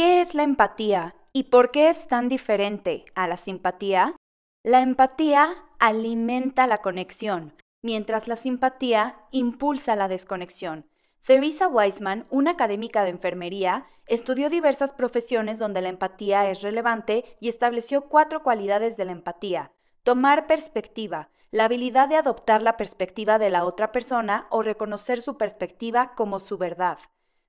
¿Qué es la empatía y por qué es tan diferente a la simpatía? La empatía alimenta la conexión, mientras la simpatía impulsa la desconexión. Theresa Weisman, una académica de enfermería, estudió diversas profesiones donde la empatía es relevante y estableció cuatro cualidades de la empatía. Tomar perspectiva, la habilidad de adoptar la perspectiva de la otra persona o reconocer su perspectiva como su verdad.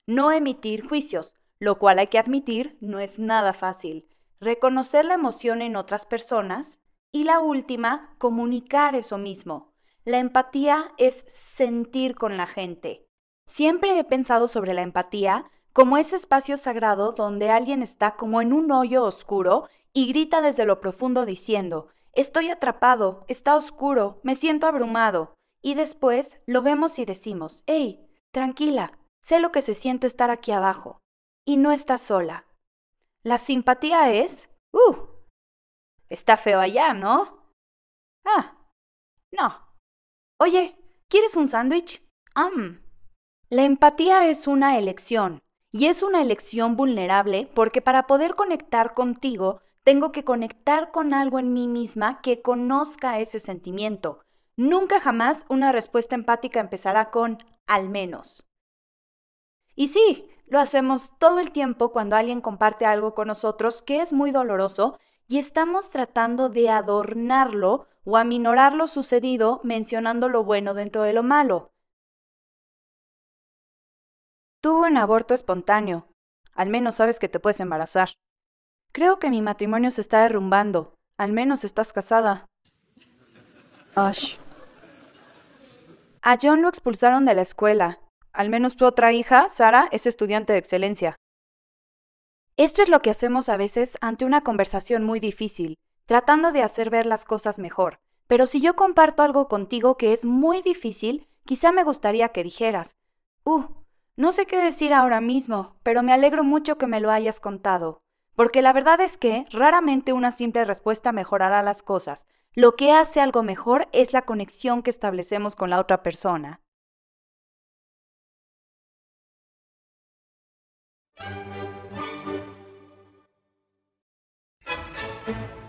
No emitir juicios, lo cual hay que admitir no es nada fácil. Reconocer la emoción en otras personas. Y la última, comunicar eso mismo. La empatía es sentir con la gente. Siempre he pensado sobre la empatía como ese espacio sagrado donde alguien está como en un hoyo oscuro y grita desde lo profundo diciendo, estoy atrapado, está oscuro, me siento abrumado. Y después lo vemos y decimos, hey, tranquila, sé lo que se siente estar aquí abajo y no está sola. La simpatía es... ¡Uh! Está feo allá, ¿no? Ah, no. Oye, ¿quieres un sándwich? Um. La empatía es una elección, y es una elección vulnerable porque para poder conectar contigo, tengo que conectar con algo en mí misma que conozca ese sentimiento. Nunca jamás una respuesta empática empezará con al menos. Y sí, lo hacemos todo el tiempo cuando alguien comparte algo con nosotros que es muy doloroso y estamos tratando de adornarlo o aminorar lo sucedido mencionando lo bueno dentro de lo malo. Tuvo un aborto espontáneo. Al menos sabes que te puedes embarazar. Creo que mi matrimonio se está derrumbando. Al menos estás casada. Ash. A John lo expulsaron de la escuela al menos tu otra hija, Sara, es estudiante de excelencia. Esto es lo que hacemos a veces ante una conversación muy difícil, tratando de hacer ver las cosas mejor. Pero si yo comparto algo contigo que es muy difícil, quizá me gustaría que dijeras, Uh, no sé qué decir ahora mismo, pero me alegro mucho que me lo hayas contado. Porque la verdad es que raramente una simple respuesta mejorará las cosas. Lo que hace algo mejor es la conexión que establecemos con la otra persona. thank you